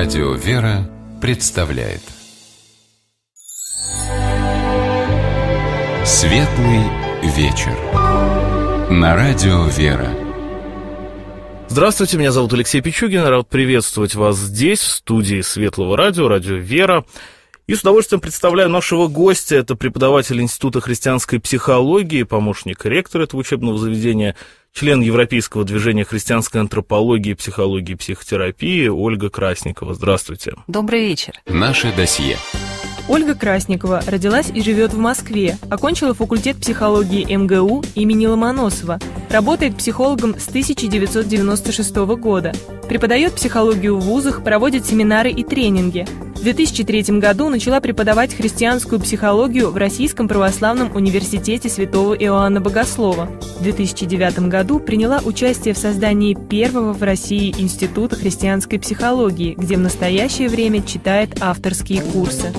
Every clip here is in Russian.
Радио «Вера» представляет Светлый вечер На Радио «Вера» Здравствуйте, меня зовут Алексей Пичугин. Рад приветствовать вас здесь, в студии Светлого радио, радио «Вера». И с удовольствием представляю нашего гостя. Это преподаватель Института христианской психологии, помощник ректора этого учебного заведения, член Европейского движения христианской антропологии, психологии и психотерапии Ольга Красникова. Здравствуйте. Добрый вечер. Наше досье. Ольга Красникова родилась и живет в Москве, окончила факультет психологии МГУ имени Ломоносова, работает психологом с 1996 года, преподает психологию в вузах, проводит семинары и тренинги. В 2003 году начала преподавать христианскую психологию в Российском православном университете святого Иоанна Богослова. В 2009 году приняла участие в создании первого в России Института христианской психологии, где в настоящее время читает авторские курсы.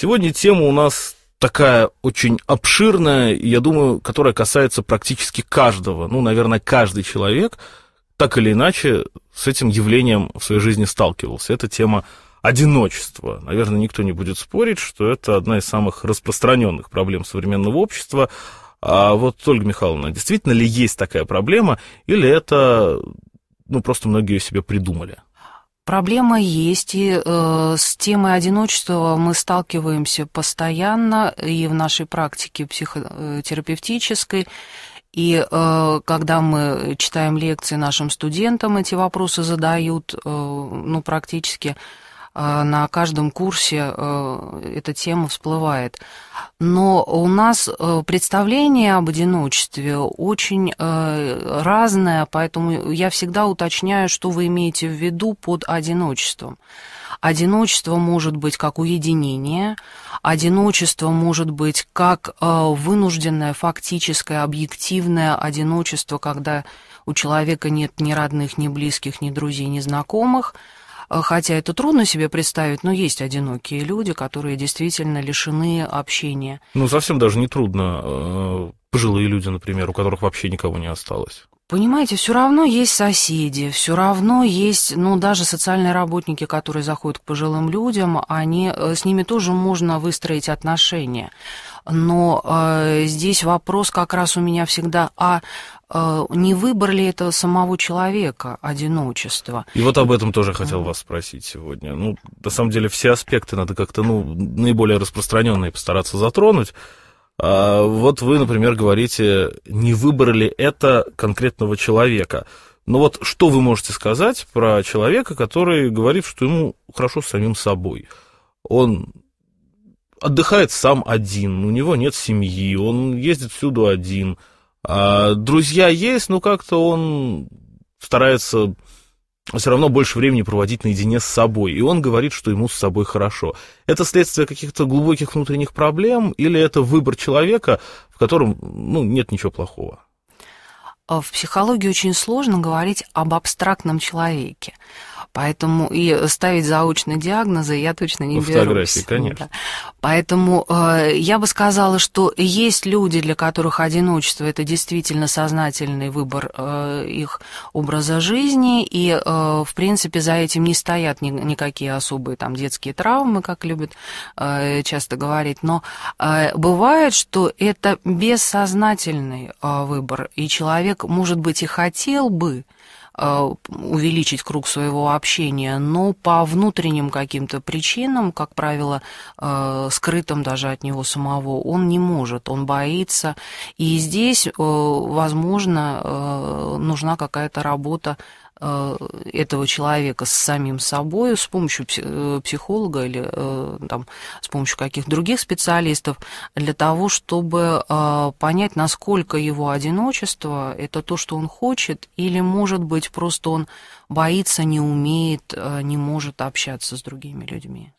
Сегодня тема у нас такая очень обширная, я думаю, которая касается практически каждого, ну, наверное, каждый человек так или иначе с этим явлением в своей жизни сталкивался. Это тема одиночества. Наверное, никто не будет спорить, что это одна из самых распространенных проблем современного общества. А вот, Ольга Михайловна, действительно ли есть такая проблема, или это ну, просто многие ее себе придумали? Проблема есть, и э, с темой одиночества мы сталкиваемся постоянно и в нашей практике психотерапевтической, и э, когда мы читаем лекции нашим студентам, эти вопросы задают, э, ну, практически Э, на каждом курсе э, эта тема всплывает. Но у нас э, представление об одиночестве очень разное, поэтому я всегда уточняю, что вы имеете в виду под одиночеством. Одиночество может быть как уединение, одиночество может быть как вынужденное, фактическое, объективное одиночество, когда у человека нет ни родных, ни близких, ни друзей, ни знакомых – Э, хотя это трудно себе представить, но есть одинокие люди, которые действительно лишены общения. Ну, совсем даже не трудно. Э, пожилые люди, например, у которых вообще никого не осталось. Понимаете, все равно есть соседи, все равно есть, ну, даже социальные работники, которые заходят к пожилым людям, они, э, с ними тоже можно выстроить отношения. Но э, здесь вопрос как раз у меня всегда а а, не выбор ли это самого человека, одиночество. И вот об этом тоже хотел вас спросить сегодня. Ну, на самом деле, все аспекты надо как-то, ну, наиболее распространенные постараться затронуть. А вот вы, например, говорите, не выбрали это конкретного человека. Но ну вот что вы можете сказать про человека, который говорит, что ему хорошо с самим собой? Он отдыхает сам один, у него нет семьи, он ездит всюду один – а, друзья есть, но как-то он старается все равно больше времени проводить наедине с собой. И он говорит, что ему с собой хорошо. Это следствие каких-то глубоких внутренних проблем или это выбор человека, в котором ну, нет ничего плохого? А в психологии очень сложно говорить об абстрактном человеке. Поэтому и ставить заочные диагнозы я точно не По берусь. фотографии, ну конечно. Да. Поэтому э, я бы сказала, что есть люди, для которых одиночество – это действительно сознательный выбор э, их образа жизни, и, э, в принципе, за этим не стоят ни, никакие особые там детские травмы, как любят э, часто говорить. Но э, бывает, что это бессознательный э, выбор, и человек, может быть, и хотел бы, Э, увеличить круг своего общения, но по внутренним каким-то причинам, как правило, э, скрытым даже от него самого, он не может, он боится. И здесь, э, возможно, нужна какая-то работа Э, этого человека с самим собой с помощью э, психолога или э, там, с помощью каких-то других специалистов для того, чтобы понять, насколько его одиночество – это то, что он хочет, или, может быть, просто он боится, не умеет, не может общаться с другими людьми.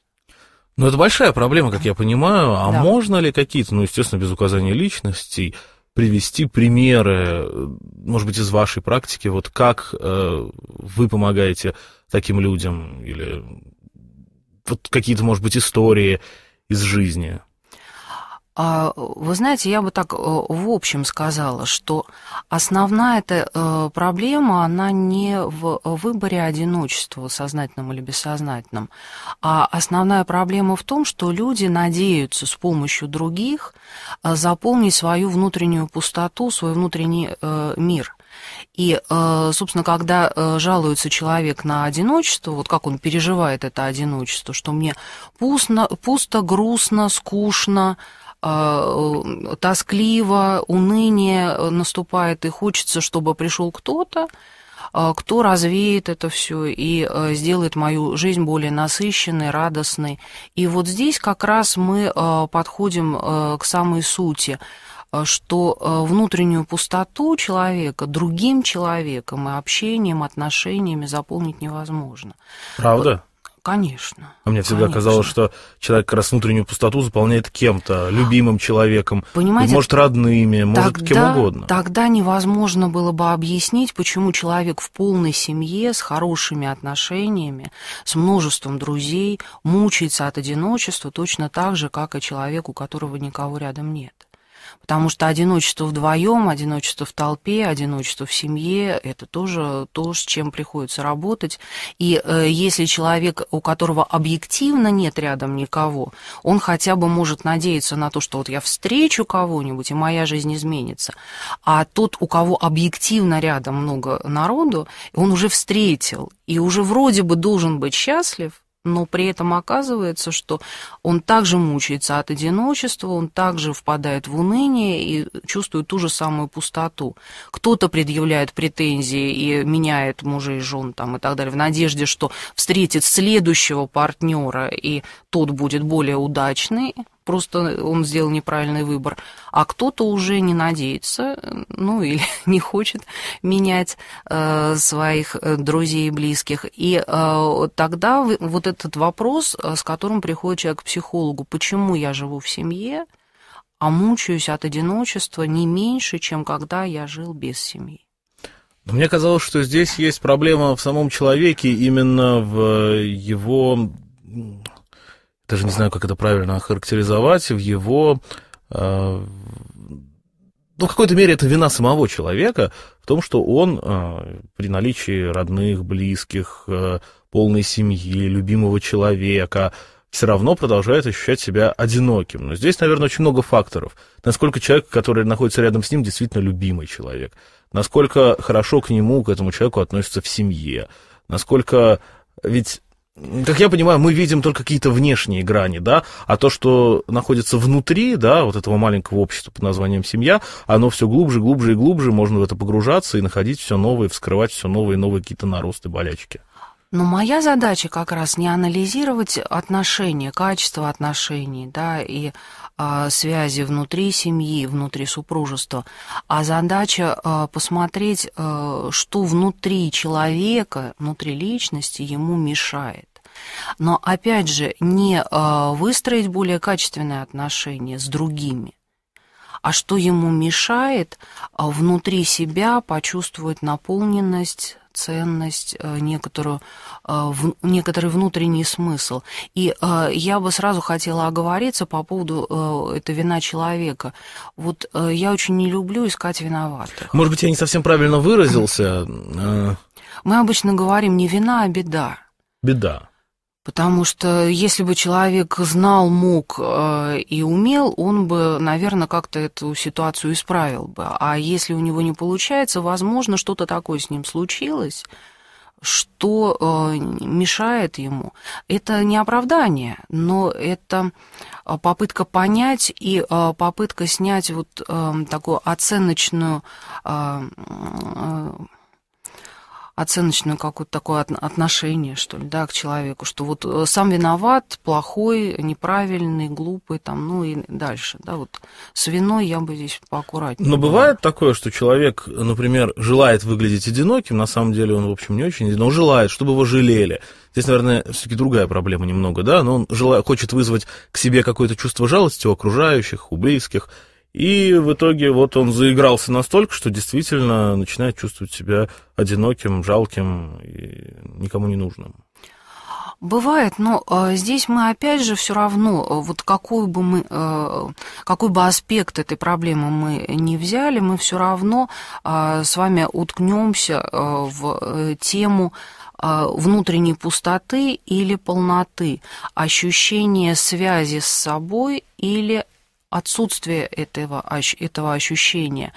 Ну, это большая проблема, как я понимаю. А да. можно ли какие-то, ну, естественно, без указания личностей, привести примеры, может быть, из вашей практики, вот как э, вы помогаете таким людям или вот какие-то, может быть, истории из жизни? А, вы знаете, я бы так э, в общем сказала, что основная эта э, проблема, она не в э, выборе одиночества, сознательном или бессознательном, а основная проблема в том, что люди надеются с помощью других заполнить свою внутреннюю пустоту, свой внутренний мир – и, собственно, когда жалуется человек на одиночество, вот как он переживает это одиночество, что мне пусто, пусто грустно, скучно, а, э, тоскливо, уныние э, наступает, и хочется, чтобы пришел кто-то, а, кто развеет это все и э, сделает мою жизнь более насыщенной, радостной. И вот здесь как раз мы подходим к самой сути что внутреннюю пустоту человека другим человеком и общением, отношениями заполнить невозможно. Правда? Конечно. А мне всегда конечно. казалось, что человек как раз внутреннюю пустоту заполняет кем-то, а. любимым человеком, Понимаете, может, родными, тогда, может, кем угодно. Тогда невозможно было бы объяснить, почему человек в полной семье, с хорошими отношениями, с множеством друзей, мучается от одиночества точно так же, как и человек, у которого никого рядом нет. Потому что одиночество вдвоем, одиночество в толпе, одиночество в семье – это тоже то, с чем приходится работать. И э, если человек, у которого объективно нет рядом никого, он хотя бы может надеяться на то, что вот я встречу кого-нибудь, и моя жизнь изменится. А тот, у кого объективно рядом много народу, он уже встретил и уже вроде бы должен быть счастлив, но при этом оказывается, что он также мучается от одиночества, он также впадает в уныние и чувствует ту же самую пустоту. Кто-то предъявляет претензии и меняет мужа и жен там, и так далее в надежде, что встретит следующего партнера, и тот будет более удачный, просто он сделал неправильный выбор, а кто-то уже не надеется, ну или не хочет менять э, своих э, друзей и близких. И э, тогда вот этот вопрос, э, с которым приходит человек к психологу, почему я живу в семье, а мучаюсь от одиночества не меньше, чем когда я жил без семьи. Мне казалось, что здесь есть проблема в самом человеке, именно в его даже не знаю, как это правильно охарактеризовать, в его э, ну, в какой-то мере это вина самого человека в том, что он э, при наличии родных, близких, э, полной семьи, любимого человека все равно продолжает ощущать себя одиноким. Но здесь, наверное, очень много факторов. Насколько человек, который находится рядом с ним, действительно любимый человек. Насколько хорошо к нему, к этому человеку относится в семье. Насколько... Ведь как я понимаю, мы видим только какие-то внешние грани, да, а то, что находится внутри, да, вот этого маленького общества под названием семья, оно все глубже, глубже и глубже, можно в это погружаться и находить все новые, вскрывать все новые и новые какие-то наросты, болячки. Но моя задача как раз не анализировать отношения, качество отношений, да, и э, связи внутри семьи, внутри супружества, а задача э, посмотреть, э, что внутри человека, внутри личности ему мешает но, опять же, не э, выстроить более качественные отношения с другими, а что ему мешает э, внутри себя почувствовать наполненность, ценность, э, некоторую, некоторый внутренний смысл. И я бы сразу хотела оговориться по поводу это вина человека. Вот я очень не люблю искать виноватых. Может быть, я не совсем правильно выразился. Мы обычно говорим не вина, а беда. Беда. Потому что если бы человек знал, мог э, и умел, он бы, наверное, как-то эту ситуацию исправил бы. А если у него не получается, возможно, что-то такое с ним случилось, что э, мешает ему. Это не оправдание, но это э, попытка понять и э, попытка снять вот э, такую оценочную... Э, э, оценочное какое-то такое отношение, что ли, да, к человеку, что вот э, сам виноват, плохой, неправильный, глупый, там, ну и дальше, да, вот с виной я бы здесь поаккуратнее. Но была. бывает такое, что человек, например, желает выглядеть одиноким, на самом деле он, в общем, не очень, но желает, чтобы его жалели. Здесь, наверное, все-таки другая проблема немного, да, но он желает, хочет вызвать к себе какое-то чувство жалости у окружающих, у близких, и в итоге вот он заигрался настолько, что действительно начинает чувствовать себя одиноким, жалким и никому не нужным. Бывает, но э, здесь мы опять же все равно, э, вот какую бы мы, э, какой бы аспект этой проблемы мы не взяли, мы все равно с вами уткнемся в тему внутренней пустоты или полноты, ощущение связи с собой или отсутствие этого, этого ощущения,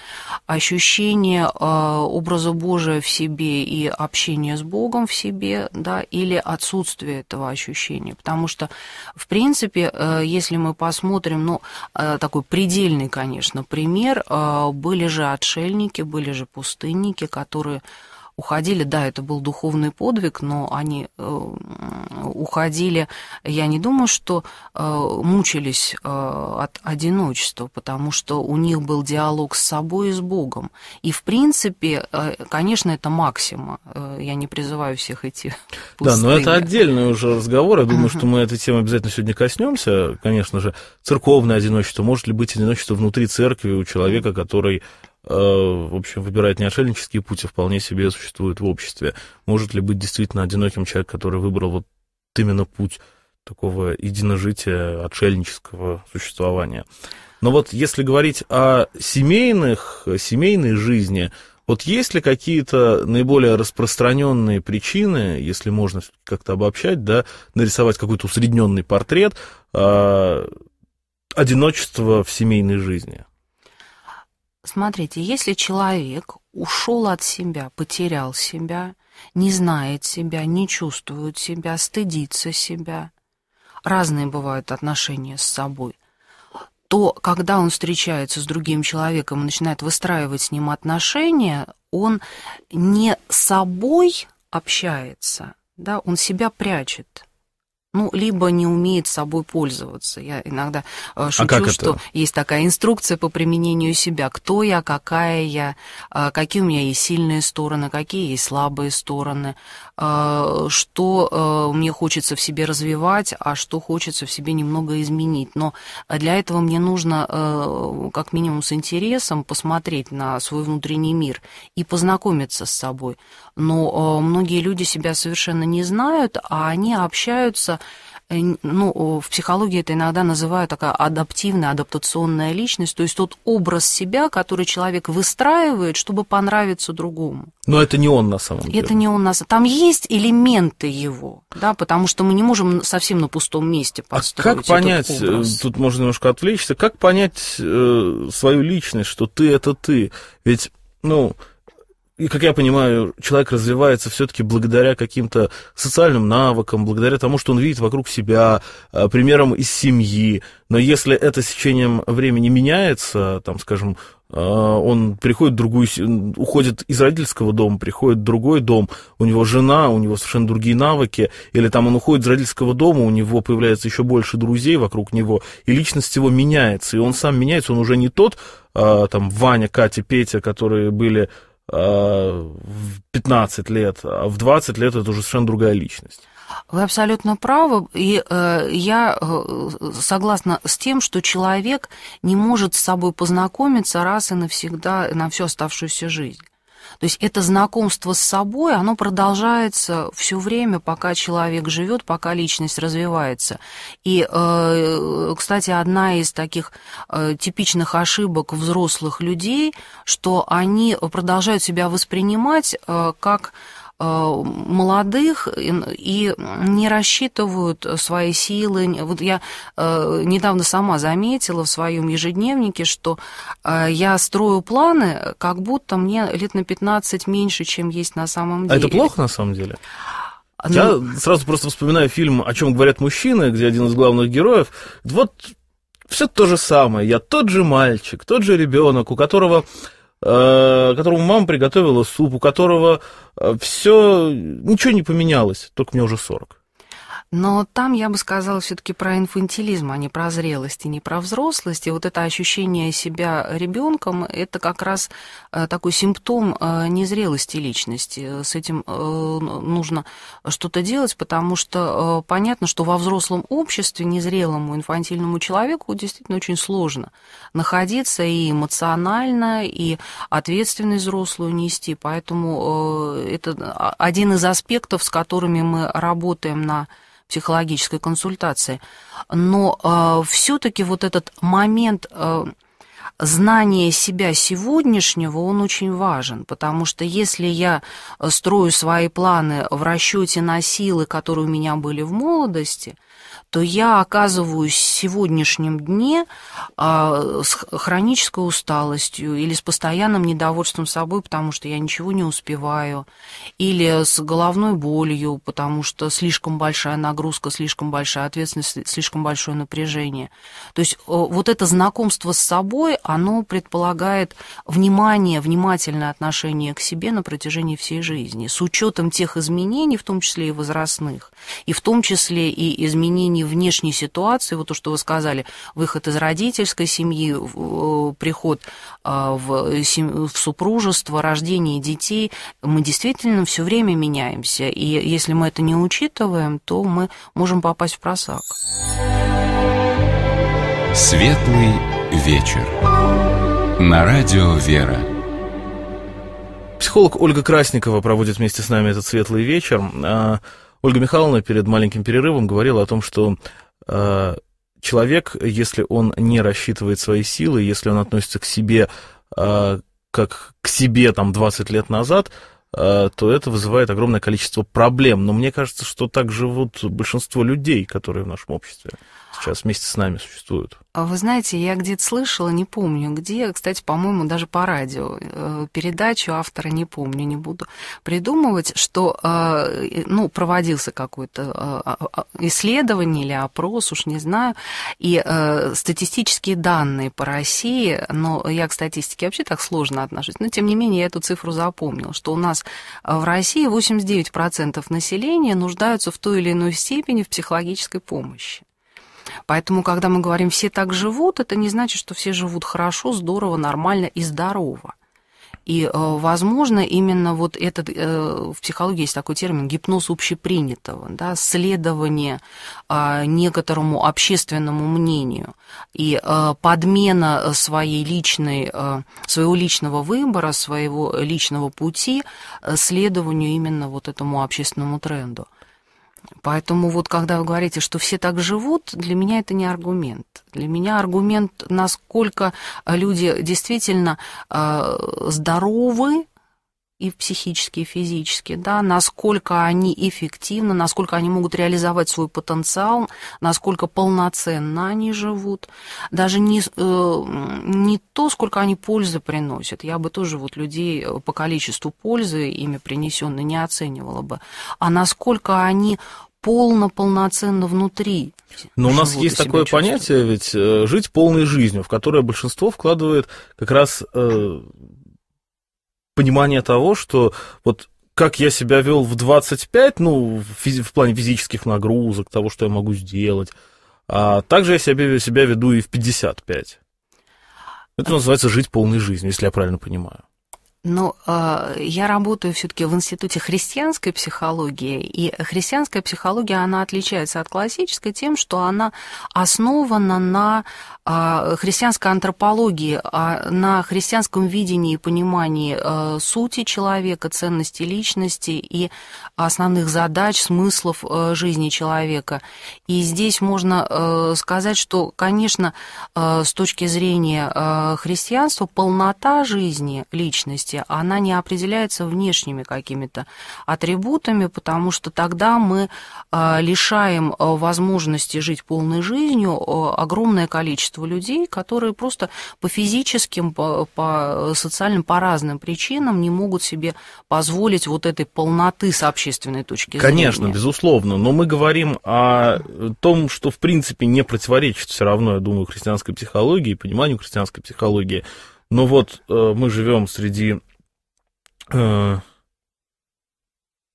ощущение э, образа Божия в себе и общения с Богом в себе, да, или отсутствие этого ощущения. Потому что, в принципе, э, если мы посмотрим, ну, э, такой предельный, конечно, пример, э, были же отшельники, были же пустынники, которые уходили, да, это был духовный подвиг, но они э, уходили, я не думаю, что э, мучились э, от одиночества, потому что у них был диалог с собой и с Богом. И, в принципе, конечно, это максима. Я не призываю всех идти. Да, но это отдельный уже разговор. Я думаю, что мы этой темой обязательно сегодня коснемся. Конечно же, церковное одиночество. Может ли быть одиночество внутри церкви у человека, который Э, в общем, выбирает не отшельнический путь, а вполне себе существует в обществе. Может ли быть действительно одиноким человек, который выбрал вот именно путь такого единожития, отшельнического существования? Но вот если говорить о семейных, семейной жизни, вот есть ли какие-то наиболее распространенные причины, если можно как-то обобщать, да, нарисовать какой-то усредненный портрет э, одиночества в семейной жизни? Смотрите, если человек ушел от себя, потерял себя, не знает себя, не чувствует себя, стыдится себя, разные бывают отношения с собой, то когда он встречается с другим человеком и начинает выстраивать с ним отношения, он не собой общается, да, он себя прячет ну, либо не умеет собой пользоваться. Я иногда э, а шучу, а что есть такая инструкция по применению себя. Кто я, какая я, э, какие у меня есть сильные стороны, какие есть слабые стороны, Э, что э, мне хочется в себе развивать, а что хочется в себе немного изменить. Но для этого мне нужно э, как минимум с интересом посмотреть на свой внутренний мир и познакомиться с собой. Но многие люди себя совершенно не знают, а они общаются Э, ну, в психологии это иногда называют такая адаптивная, адаптационная личность, то есть тот образ себя, который человек выстраивает, чтобы понравиться другому. Но это не он на самом деле. Это не он на самом Там есть элементы его, да, потому что мы не можем совсем на пустом месте построить А как понять, э, образ. тут можно немножко отвлечься, как понять э, свою личность, что ты – это ты? Ведь, ну, и, как я понимаю, человек развивается все-таки благодаря каким-то социальным навыкам, благодаря тому, что он видит вокруг себя, э, примером из семьи. Но если это с течением времени меняется, там, скажем, э, он приходит в другую, уходит из родительского дома, приходит в другой дом, у него жена, у него совершенно другие навыки, или там он уходит из родительского дома, у него появляется еще больше друзей вокруг него, и личность его меняется, и он сам меняется, он уже не тот, э, там, Ваня, Катя, Петя, которые были Э, в 15 лет, а в 20 лет это уже совершенно другая личность. Вы абсолютно правы, и э, я э, согласна с тем, что человек не может с собой познакомиться раз и навсегда на всю оставшуюся жизнь. То есть это знакомство с собой, оно продолжается все время, пока человек живет, пока личность развивается. И, э, кстати, одна из таких э, типичных ошибок взрослых людей, что они продолжают себя воспринимать э, как Э, молодых и не рассчитывают свои силы. Вот я э, недавно сама заметила в своем ежедневнике, что э, я строю планы, как будто мне лет на 15 меньше, чем есть на самом деле. А это плохо на самом деле? Ну... Я сразу просто вспоминаю фильм «О чем говорят мужчины», где один из главных героев. Вот все то же самое. Я тот же мальчик, тот же ребенок, у которого Э, которому мама приготовила суп, у которого э, все, ничего не поменялось, только мне уже 40. Но там я бы сказала все-таки про инфантилизм, а не про зрелость и не про взрослость. И вот это ощущение себя ребенком, это как раз э, такой симптом э, незрелости личности. С этим э, нужно что-то делать, потому что понятно, что во взрослом обществе незрелому инфантильному человеку действительно очень сложно находиться и эмоционально, и ответственность взрослую нести. Поэтому это а, один из аспектов, с которыми мы работаем на психологической консультации. Но э, а, все-таки вот этот момент... Э, знание себя сегодняшнего, он очень важен, потому что если я э, строю свои планы в расчете на силы, которые у меня были в молодости, то я оказываюсь в сегодняшнем дне а, с хронической усталостью или с постоянным недовольством собой, потому что я ничего не успеваю, или с головной болью, потому что слишком большая нагрузка, слишком большая ответственность, слишком большое напряжение. То есть э, вот это знакомство с собой, оно предполагает внимание, внимательное отношение к себе на протяжении всей жизни, с учетом тех изменений, в том числе и возрастных, и в том числе и изменений внешней ситуации, вот то, что вы сказали, выход из родительской семьи, э, приход э, в, сем... в супружество, рождение детей, мы действительно все время меняемся, и если мы это не учитываем, то мы можем попасть в просак. Светлый Вечер. На радио «Вера». Психолог Ольга Красникова проводит вместе с нами этот светлый вечер. А, Ольга Михайловна перед маленьким перерывом говорила о том, что а, человек, если он не рассчитывает свои силы, если он относится к себе а, как к себе там 20 лет назад, то это вызывает огромное количество проблем. Но мне кажется, что так живут большинство людей, которые в нашем обществе сейчас вместе с нами существуют. А вы знаете, я где-то слышала, не помню где, кстати, по-моему, даже по радио, э, передачу автора не помню, не буду придумывать, что, э, ну, проводился какое-то э, а, а, исследование или опрос, уж не знаю, и статистические данные по России, но я к статистике вообще так сложно отношусь, но, тем не менее, я эту цифру запомнила, что у нас в России 89% населения нуждаются в той или иной степени в психологической помощи. Поэтому, когда мы говорим «все так живут», это не значит, что все живут хорошо, здорово, нормально и здорово. И, э, возможно, именно вот этот, э, в психологии есть такой термин, гипноз общепринятого, да, следование а, некоторому общественному мнению и э, подмена своей личной, своего личного выбора, своего личного пути следованию именно вот этому общественному тренду. Поэтому вот когда вы говорите, что все так живут, для меня это не аргумент. Для меня аргумент, насколько люди действительно э, здоровы, и психически, и физически, да, насколько они эффективны, насколько они могут реализовать свой потенциал, насколько полноценно они живут, даже не, э, не то, сколько они пользы приносят, я бы тоже вот людей э, по количеству пользы ими принесенной не оценивала бы, а насколько они полно-полноценно внутри. Но у нас есть такое понятие, ведь э, жить полной жизнью, в которое большинство вкладывает как раз э, понимание того, что вот как я себя вел в 25, ну, в, в плане физических нагрузок, того, что я могу сделать, а также я себя, себя веду и в 55. Это называется жить полной жизнью, если я правильно понимаю. Но ну, а, я работаю все-таки в Институте христианской психологии, и христианская психология, она отличается от классической тем, что она основана на а, христианской антропологии, а на христианском видении и понимании э, сути человека, ценности личности и основных задач, смыслов жизни человека. И здесь можно сказать, что, конечно, с точки зрения христианства полнота жизни личности, личности, она не определяется внешними какими-то атрибутами, потому что тогда мы а, лишаем а, возможности жить полной жизнью а, огромное количество людей, которые просто по физическим, по, по социальным, по разным причинам не могут себе позволить вот этой полноты с общественной точки зрения. Конечно, безусловно, но мы говорим о том, что в принципе не противоречит все равно, я думаю, христианской психологии, пониманию христианской психологии. Но ну вот э, мы живем среди, э,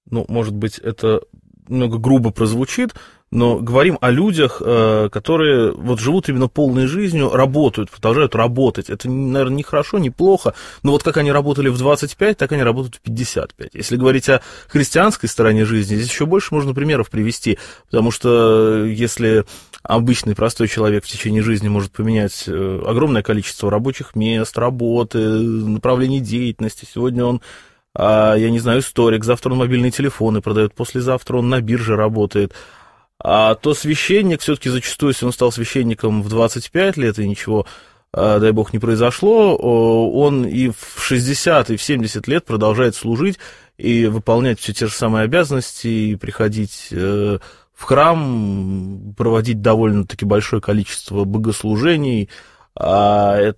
ну, может быть, это немного грубо прозвучит, но говорим о людях, э, которые вот живут именно полной жизнью, работают, продолжают работать. Это, наверное, не хорошо, не плохо, но вот как они работали в 25, так они работают в 55. Если говорить о христианской стороне жизни, здесь еще больше можно примеров привести, потому что э, если обычный простой человек в течение жизни может поменять э, огромное количество рабочих мест, работы, направлений деятельности, сегодня он а, я не знаю, историк, завтра он мобильные телефоны продает, послезавтра он на бирже работает, а то священник все-таки зачастую, если он стал священником в 25 лет и ничего, э, дай бог, не произошло, он и в 60, и в 70 лет продолжает служить и выполнять все те же самые обязанности, и приходить э, в храм, проводить довольно-таки большое количество богослужений, а это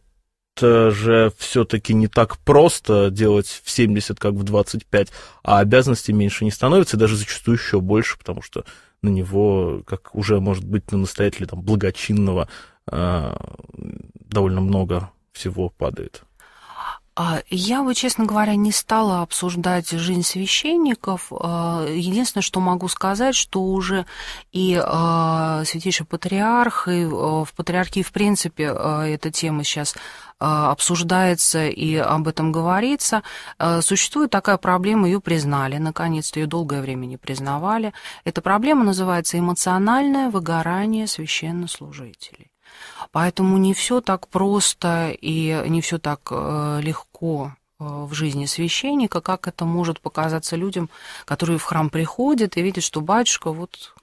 это же все-таки не так просто делать в 70, как в 25, а обязанностей меньше не становится, и даже зачастую еще больше, потому что на него, как уже может быть на настоятеля там, благочинного, э, довольно много всего падает. А, я бы, честно говоря, не стала обсуждать жизнь священников. А, единственное, что могу сказать, что уже и а, святейший патриарх, и в патриархии, в принципе, эта тема сейчас обсуждается и об этом говорится. Существует такая проблема, ее признали, наконец-то ее долгое время не признавали. Эта проблема называется эмоциональное выгорание священнослужителей. Поэтому не все так просто и не все так э, легко э, в жизни священника, как это может показаться людям, которые в храм приходят и видят, что батюшка вот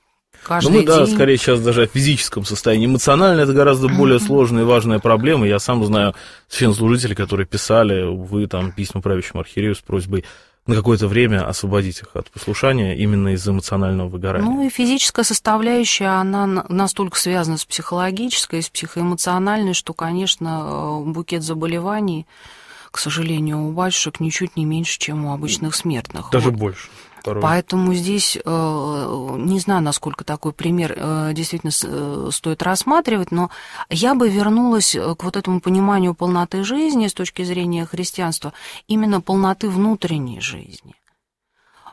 каждый Но ну, мы, день... да, скорее сейчас даже в физическом состоянии. Эмоционально это гораздо более сложная и важная проблема. Я сам знаю священнослужителей, которые писали, вы там, письма правящему архиерею с просьбой на какое-то время освободить их от послушания именно из эмоционального выгорания. Ну и физическая составляющая, она настолько связана с психологической, с психоэмоциональной, что, конечно, э, букет заболеваний к сожалению, у больших ничуть не меньше, чем у обычных смертных. Даже вот. больше второй. Поэтому здесь э, не знаю, насколько такой пример э, действительно э, стоит рассматривать, но я бы вернулась к вот этому пониманию полноты жизни с точки зрения христианства, именно полноты внутренней жизни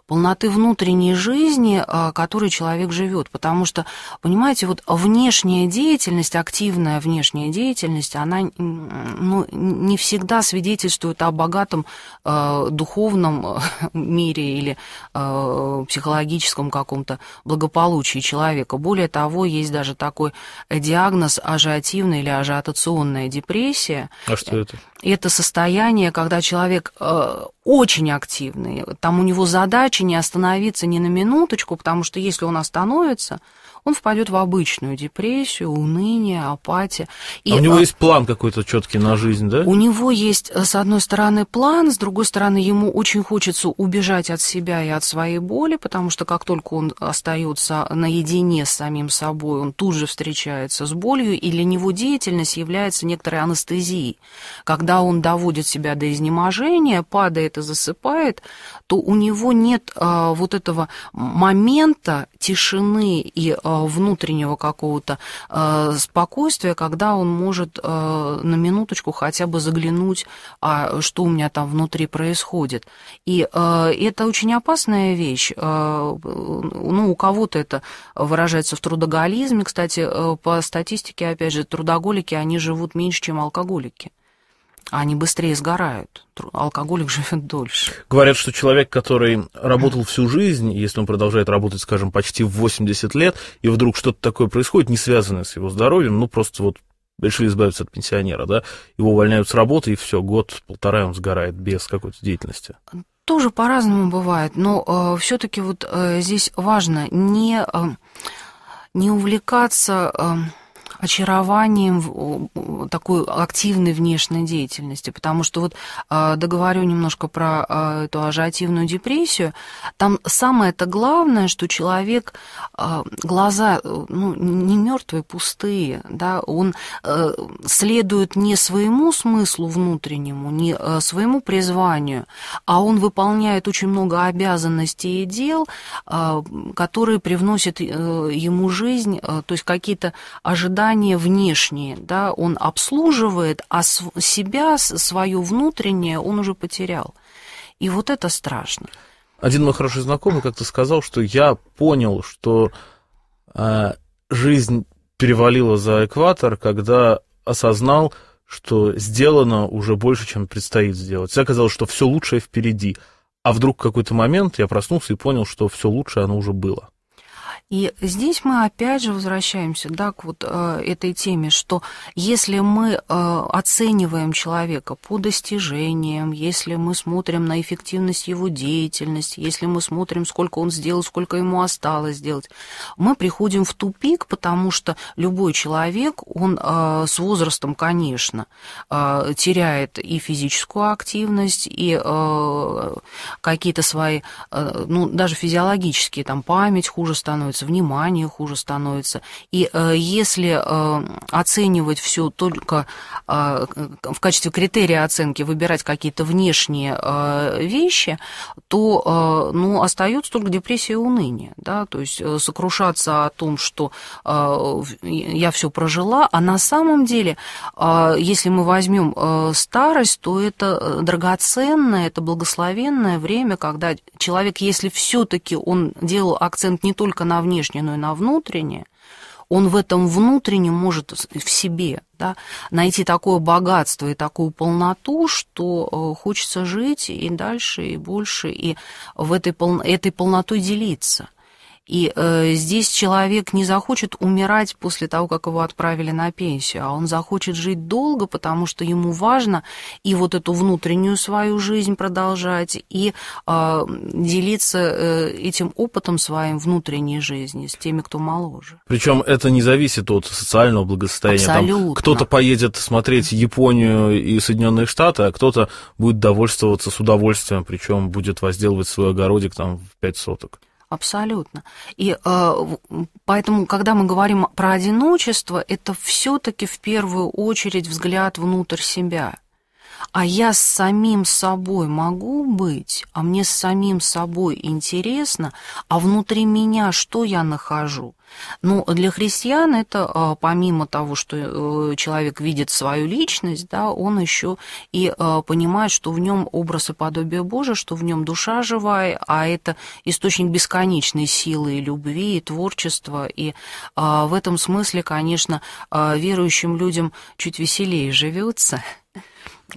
полноты внутренней жизни, а, которой человек живет. Потому что, понимаете, вот внешняя деятельность, активная внешняя деятельность, она ну, не всегда свидетельствует о богатом э, духовном а, мире или э, психологическом каком-то благополучии человека. Более того, есть даже такой диагноз ажиативная или ажиотационная депрессия. А что это? Это состояние, когда человек э, очень активный. Там у него задача не остановиться ни на минуточку, потому что если он остановится, он впадет в обычную депрессию, уныние, апатия. А и, а у него э, есть план какой-то четкий на жизнь, да? У него есть, э, с одной стороны, план, с другой стороны, ему очень хочется убежать от себя и от своей боли, потому что как только он остается наедине с самим собой, он тут же встречается с болью, и для него деятельность является некоторой анестезией. Когда он доводит себя до изнеможения, падает и засыпает, то у него нет а, вот этого момента тишины и а, Э, внутреннего какого-то э, спокойствия, когда он может э, на минуточку хотя бы заглянуть, а что у меня там внутри происходит. И это очень опасная вещь. Ну, у кого-то это выражается в трудоголизме. Кстати, по статистике, опять же, трудоголики, они живут меньше, чем алкоголики. А они быстрее сгорают. Алкоголик живет дольше. Говорят, что человек, который работал всю жизнь, если он продолжает работать, скажем, почти в 80 лет, и вдруг что-то такое происходит, не связанное с его здоровьем, ну просто вот решили избавиться от пенсионера, да, его увольняют с работы, и все, год-полтора он сгорает без какой-то деятельности. Тоже по-разному бывает, но э, все-таки вот э, здесь важно не, э, не увлекаться... Э, очарованием такой активной внешней деятельности, потому что вот а, договорю немножко про а, эту ажиотивную депрессию, там самое-то главное, что человек, а, глаза ну, не мертвые, пустые, да, он следует не своему смыслу внутреннему, не своему призванию, а он выполняет очень много обязанностей и дел, которые привносят э, ему жизнь, то есть какие-то ожидания страдания внешние, да, он обслуживает, а себя, свое внутреннее он уже потерял. И вот это страшно. Один мой хороший знакомый как-то сказал, что я понял, что э, жизнь перевалила за экватор, когда осознал, что сделано уже больше, чем предстоит сделать. Всегда казалось, что все лучшее впереди. А вдруг в какой-то момент я проснулся и понял, что все лучшее оно уже было. И здесь мы опять же возвращаемся да, к вот э, этой теме, что если мы э, оцениваем человека по достижениям, если мы смотрим на эффективность его деятельности, если мы смотрим, сколько он сделал, сколько ему осталось сделать, мы приходим в тупик, потому что любой человек, он э, с возрастом, конечно, э, теряет и физическую активность, и э, какие-то свои, э, ну, даже физиологические, там, память хуже становится, внимание хуже становится. И э, если э, оценивать все только э, в качестве критерия оценки, выбирать какие-то внешние э, вещи, то э, ну, остается только депрессия и уныние. Да? То есть э, сокрушаться о том, что э, я все прожила, а на самом деле, э, если мы возьмем э, старость, то это э, драгоценное, это благословенное время, когда человек, если все-таки он делал акцент не только на внешнее, но и на внутреннее, он в этом внутреннем может в себе да, найти такое богатство и такую полноту, что э, хочется жить и дальше, и больше, и в этой, пол... этой полнотой делиться. И э, здесь человек не захочет умирать после того, как его отправили на пенсию, а он захочет жить долго, потому что ему важно и вот эту внутреннюю свою жизнь продолжать, и э, делиться э, этим опытом своим внутренней жизни с теми, кто моложе. Причем это не зависит от социального благосостояния. Абсолютно. Там кто-то поедет смотреть Японию и Соединенные Штаты, а кто-то будет довольствоваться с удовольствием, причем будет возделывать свой огородик там в пять соток. Абсолютно. И э, поэтому, когда мы говорим про одиночество, это все-таки в первую очередь взгляд внутрь себя а я с самим собой могу быть, а мне с самим собой интересно, а внутри меня что я нахожу? Ну, для христиан это а, помимо того, что э, человек видит свою личность, да, он еще и а, понимает, что в нем образ и подобие Божие, что в нем душа живая, а это источник бесконечной силы и любви, и творчества. И а, в этом смысле, конечно, верующим людям чуть веселее живется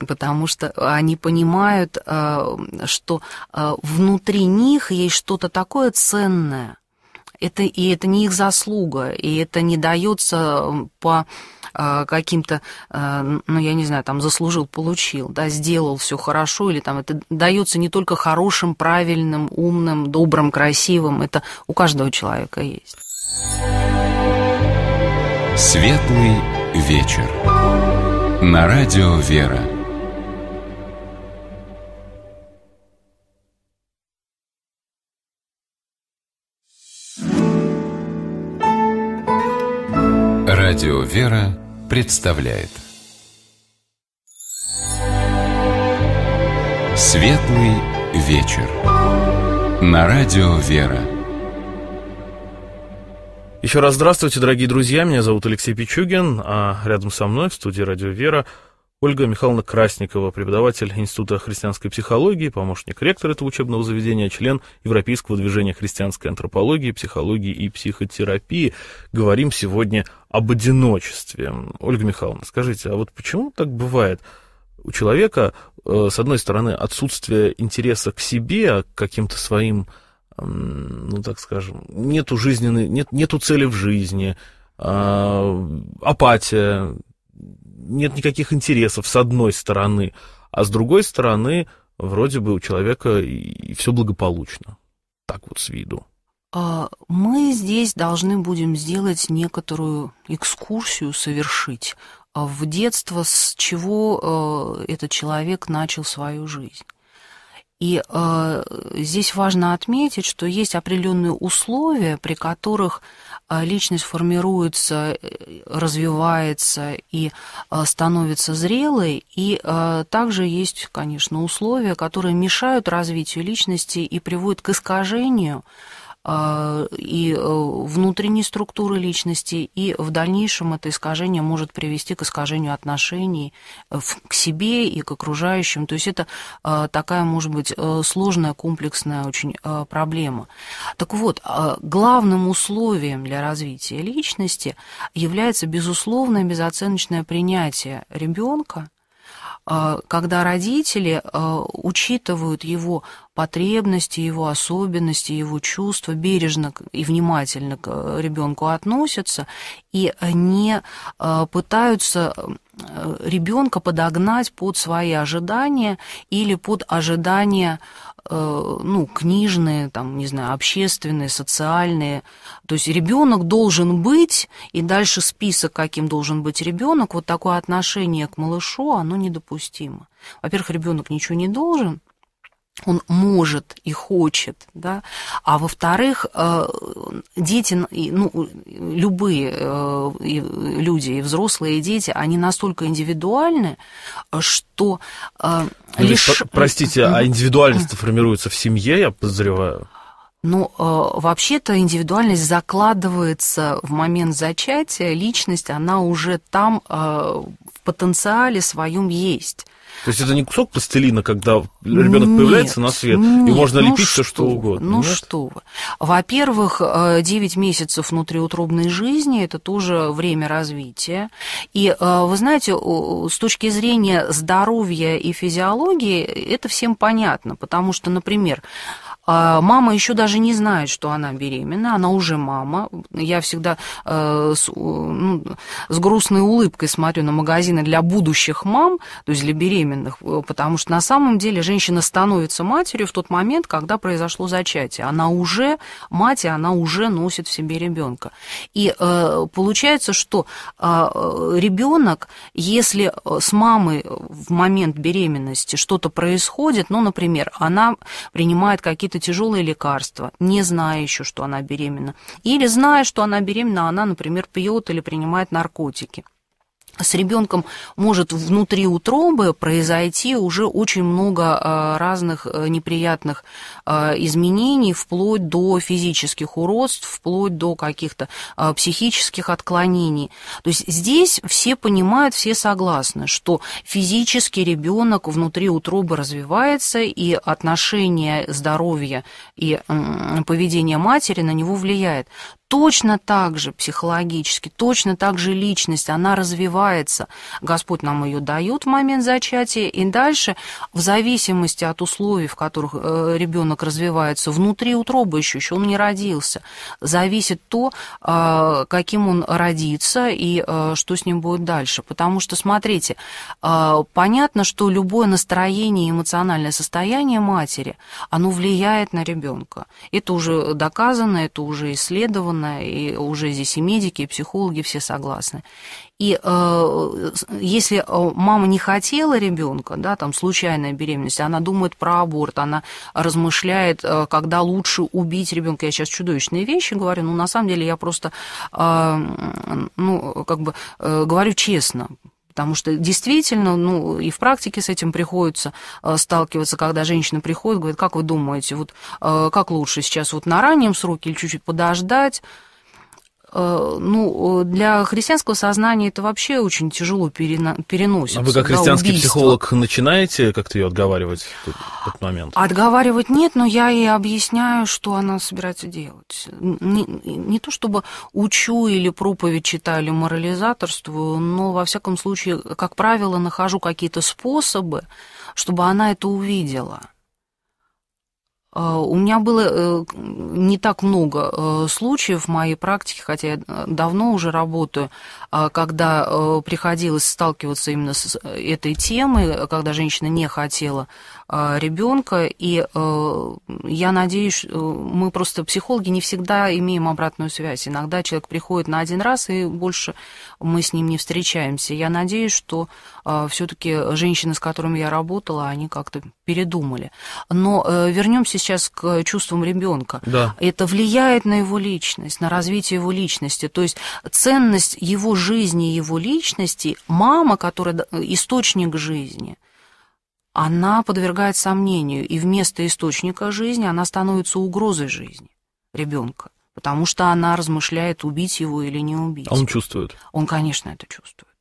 потому что они понимают, э, что э, внутри них есть что-то такое ценное. Это, и это не их заслуга, и это не дается по э, каким-то, ну, я не знаю, там, заслужил, получил, да, сделал все хорошо, или там это дается не только хорошим, правильным, умным, добрым, красивым, это у каждого человека есть. Светлый вечер. На радио «Вера». Радио «Вера» представляет Светлый вечер На Радио «Вера» Еще раз здравствуйте, дорогие друзья, меня зовут Алексей Пичугин, а рядом со мной в студии «Радио Вера» Ольга Михайловна Красникова, преподаватель Института христианской психологии, помощник ректора этого учебного заведения, член Европейского движения христианской антропологии, психологии и психотерапии. Говорим сегодня об одиночестве. Ольга Михайловна, скажите, а вот почему так бывает? У человека, э, с одной стороны, отсутствие интереса к себе, а к каким-то своим, ну так скажем, нету жизненной, нет, нету цели в жизни, а, апатия, нет никаких интересов, с одной стороны, а с другой стороны, вроде бы у человека и, все благополучно. Так вот с виду. А мы здесь должны будем сделать некоторую экскурсию, совершить а в детство, с чего э, этот человек начал свою жизнь. И э, здесь важно отметить, что есть определенные условия, при которых э, личность формируется, э, развивается и э, становится зрелой. И э, также есть, конечно, условия, которые мешают развитию личности и приводят к искажению а, и э, внутренней структуры личности, и в дальнейшем это искажение может привести к искажению отношений э, к себе и к окружающим. То есть это а, такая, может быть, э, сложная, комплексная очень проблема. Так вот, а, главным условием для развития личности является безусловное, безоценочное принятие ребенка а, когда родители а, учитывают его потребности, его особенности, его чувства, бережно и внимательно к э, ребенку относятся и не а, пытаются э, ребенка подогнать под свои ожидания или под ожидания Э, ну, книжные, там, не знаю, общественные, социальные. То есть ребенок должен быть, и дальше список, каким должен быть ребенок, вот такое отношение к малышу, оно недопустимо. Во-первых, ребенок ничего не должен, он может и хочет, да, а во-вторых, э, дети, ну, любые э, люди, и взрослые, и дети, они настолько индивидуальны, что... Ну, лишь... Простите, а индивидуальность формируется в семье, я подозреваю? Ну, вообще-то индивидуальность закладывается в момент зачатия, личность, она уже там в потенциале своем есть. То есть это не кусок пластилина, когда ребенок появляется на свет, нет, и можно ну лепить ну все, что, что угодно. Ну нет? что вы. Во-первых, 9 э, месяцев внутриутробной жизни это тоже время развития. И э, вы знаете, с точки зрения здоровья и физиологии, это всем понятно, потому что, например, а мама еще даже не знает, что она беременна, она уже мама. Я всегда э, с, э, ну, с грустной улыбкой смотрю на магазины для будущих мам, то есть для беременных, э, потому что на самом деле женщина становится матерью в тот момент, когда произошло зачатие. Она уже мать, и она уже носит в себе ребенка. И э, получается, что э, ребенок, если э, с мамой в момент беременности что-то происходит, ну, например, она принимает какие-то какое-то тяжелое лекарство, не зная еще, что она беременна. Или зная, что она беременна, а она, например, пьет или принимает наркотики с ребенком может внутри утробы произойти уже очень много а, разных э, неприятных а, изменений, вплоть до физических уродств, вплоть до каких-то а, психических отклонений. То есть здесь все понимают, все согласны, что физически ребенок внутри утробы развивается, и отношение здоровья и поведение матери на него влияет. Точно так же психологически, точно так же личность, она развивается. Господь нам ее дает в момент зачатия, и дальше, в зависимости от условий, в которых э, ребенок развивается, внутри утробы еще, еще он не родился, зависит то, э, каким он родится и э, что с ним будет дальше. Потому что, смотрите, понятно, что любое настроение и эмоциональное состояние матери, оно влияет на ребенка. Это уже доказано, это уже исследовано сделано, и уже здесь и медики, и психологи все согласны. И э, если э, мама не хотела ребенка, да, там случайная беременность, она думает про аборт, она размышляет, э, когда лучше убить ребенка. Я сейчас чудовищные вещи говорю, но на самом деле я просто, э, ну, как бы э, говорю честно, Потому что действительно, ну, и в практике с этим приходится э, сталкиваться, когда женщина приходит, говорит, как вы думаете, вот э, как лучше сейчас вот на раннем сроке или чуть-чуть подождать? Э, ну, э, для христианского сознания это вообще очень тяжело перено, переносится. А вы как да, христианский убийство. психолог начинаете как-то ее отговаривать в этот момент? Отговаривать нет, но я ей объясняю, что она собирается делать. Не, не то чтобы учу или проповедь читаю, или морализаторствую, но, во всяком случае, как правило, нахожу какие-то способы, чтобы она это увидела – а, у меня было э, не так много э, случаев в моей практике, хотя я э, давно уже работаю, а, когда приходилось сталкиваться именно с этой темой, когда женщина не хотела а, ребенка. И я надеюсь, мы просто психологи не всегда имеем обратную связь. Иногда человек приходит на один раз, и больше мы с ним не встречаемся. Я надеюсь, что все-таки женщины, с которыми я работала, они как-то передумали. Но вернемся сейчас к э, чувствам ребенка. Да. Это влияет на его личность, на развитие его личности. То есть ценность его жизни, его личности, мама, которая э, источник жизни, она подвергает сомнению, и вместо источника жизни она становится угрозой жизни ребенка, потому что она размышляет, убить его или не убить. А он чувствует? Он, конечно, это чувствует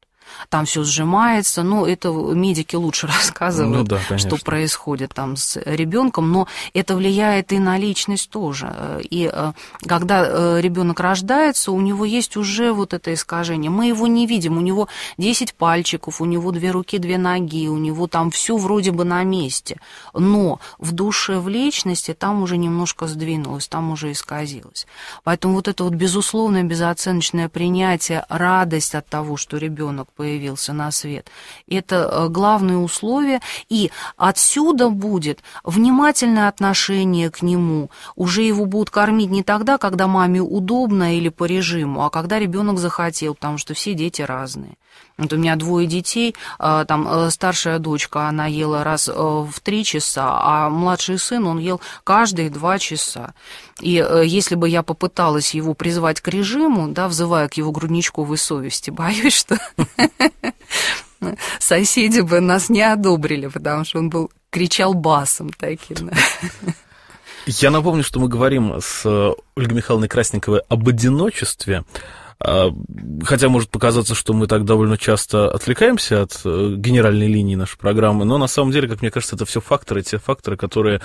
там все сжимается. Ну, это медики лучше рассказывают, ну, да, что происходит там с ребенком, но это влияет и на личность тоже. Э, и э, когда э, ребенок рождается, у него есть уже вот это искажение. Мы его не видим, у него 10 пальчиков, у него две руки, две ноги, у него там все вроде бы на месте. Но в душе, в личности там уже немножко сдвинулось, там уже исказилось. Поэтому вот это вот безусловное, безоценочное принятие, радость от того, что ребенок появился, появился на свет. Это э, главное условие, и отсюда будет внимательное отношение к нему. Уже его будут кормить не тогда, когда маме удобно или по режиму, а когда ребенок захотел, потому что все дети разные. Вот у меня двое детей, а, там э, старшая дочка, она ела раз э, в три часа, а младший сын, он ел каждые два часа. И э, если бы я попыталась его призвать к режиму, да, взывая к его грудничковой совести, боюсь, что соседи бы нас не одобрили, потому что он был кричал басом таким. Я напомню, что мы говорим с Ольгой Михайловной Красниковой об одиночестве. А, хотя может показаться, что мы так довольно часто отвлекаемся от э, генеральной линии нашей программы, но на самом деле, как мне кажется, это все факторы, те факторы, которые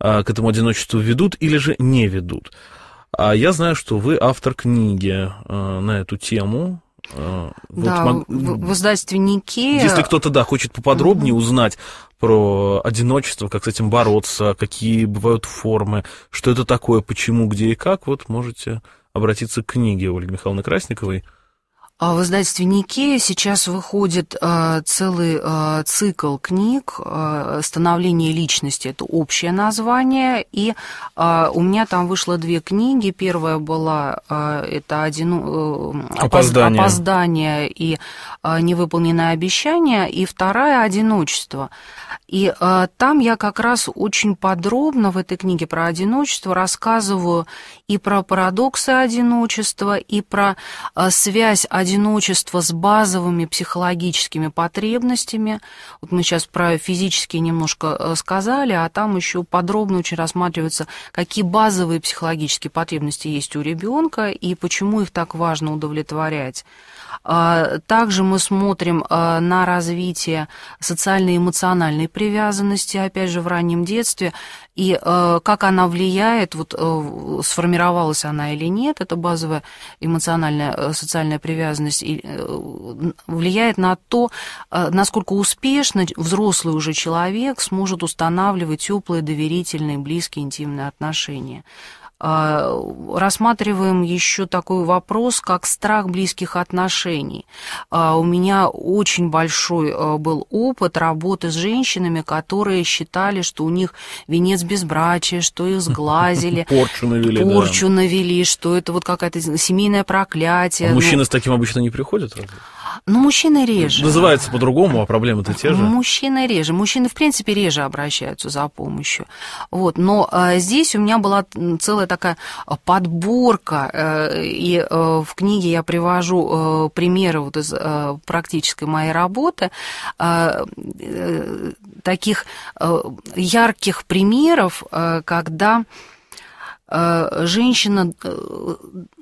а, к этому одиночеству ведут или же не ведут. А я знаю, что вы автор книги э, на эту тему. Э, вот да, мог... в, издательстве Нике. Если кто-то, да, хочет поподробнее mm-hmm. узнать про одиночество, как с этим бороться, какие бывают формы, что это такое, почему, где и как, вот можете обратиться к книге Ольги Михайловны Красниковой а в издательстве Никея сейчас выходит э, целый э, цикл книг э, «Становление личности». Это общее название. И у меня там вышло две книги. Первая была это один, опоздание. опоздание и невыполненное обещание. И вторая «Одиночество». И там я как раз очень подробно в этой книге про одиночество рассказываю и про парадоксы одиночества, и про связь одиночества одиночество с базовыми психологическими потребностями. Вот мы сейчас про физические немножко э, сказали, а там еще подробно очень рассматриваются, какие базовые психологические потребности есть у ребенка и почему их так важно удовлетворять. А, также мы смотрим а, на развитие социально-эмоциональной привязанности, опять же, в раннем детстве, и а, как она влияет, вот э, сформировалась она или нет, это базовая эмоциональная э, социальная привязанность, э, влияет на то, насколько успешно взрослый уже человек сможет устанавливать теплые, доверительные, близкие, интимные отношения. А, рассматриваем еще такой вопрос, как страх близких отношений. А, у меня очень большой а, был опыт работы с женщинами, которые считали, что у них венец безбрачия, что их сглазили. Порчу навели. Порчу навели, что это вот какая-то семейное проклятие. Ну, мужчины с таким обычно не приходят? Ну мужчины реже. Называется по-другому, а проблемы-то те же. Мужчины реже. Мужчины, в принципе, реже обращаются за помощью. Вот. Но э, здесь у меня была целая такая э, подборка, э, и э, в книге я привожу э, примеры вот из э, практической моей работы, э, э, таких э, ярких примеров, э, когда... Э, женщина э,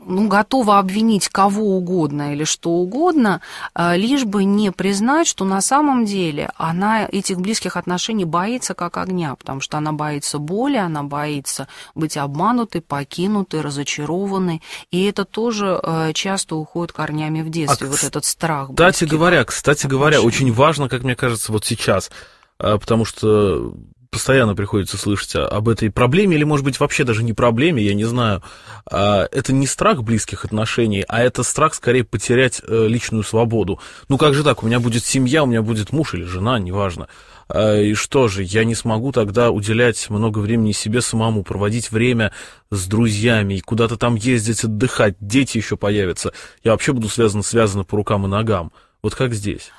ну, готова обвинить кого угодно или что угодно, э, лишь бы не признать, что на самом деле она этих близких отношений боится как огня, потому что она боится боли, она боится быть обманутой, покинутой, разочарованной. И это тоже часто уходит корнями в а детстве, а, вот этот страх. Кстати говоря, кстати отношений. говоря, очень важно, как мне кажется, вот сейчас, потому что постоянно приходится слышать об этой проблеме, или, может быть, вообще даже не проблеме, я не знаю. А, это не страх близких отношений, а это страх скорее потерять э, личную свободу. Ну как же так, у меня будет семья, у меня будет муж или жена, неважно. А, и что же, я не смогу тогда уделять много времени себе самому, проводить время с друзьями куда-то там ездить, отдыхать, дети еще появятся. Я вообще буду связан, связана по рукам и ногам. Вот как здесь?